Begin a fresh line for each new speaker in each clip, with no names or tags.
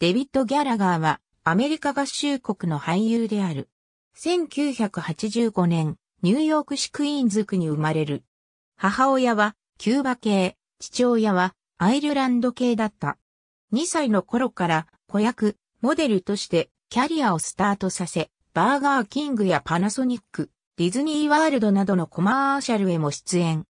デビッド・ギャラガーはアメリカ合衆国の俳優である。1985年、ニューヨーク市クイーンズ区に生まれる。母親はキューバ系、父親はアイルランド系だった。2歳の頃から子役、モデルとしてキャリアをスタートさせ、バーガーキングやパナソニック、ディズニーワールドなどのコマーシャルへも出演。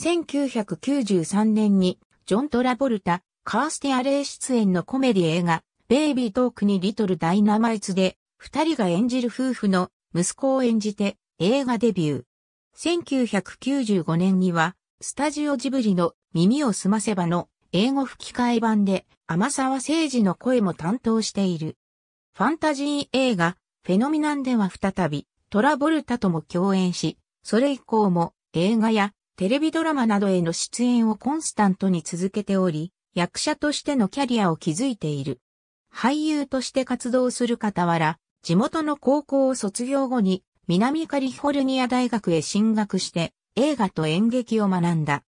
1993年にジョン・トラボルタ、カースティアレイ出演のコメディ映画、ベイビートークにリトルダイナマイツで、二人が演じる夫婦の息子を演じて映画デビュー。1995年には、スタジオジブリの耳をすませばの英語吹き替え版で天沢誠治の声も担当している。ファンタジー映画、フェノミナンでは再び、トラボルタとも共演し、それ以降も映画やテレビドラマなどへの出演をコンスタントに続けており、役者としてのキャリアを築いている。俳優として活動する傍ら、地元の高校を卒業後に南カリフォルニア大学へ進学して映画と演劇を学んだ。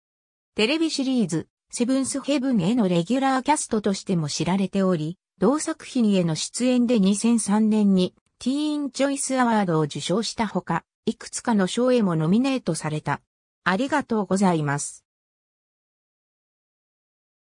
テレビシリーズ、セブンスヘブンへのレギュラーキャストとしても知られており、同作品への出演で2003年にティーンチョイスアワードを受賞したほか、いくつかの賞へもノミネートされた。ありがとうございます。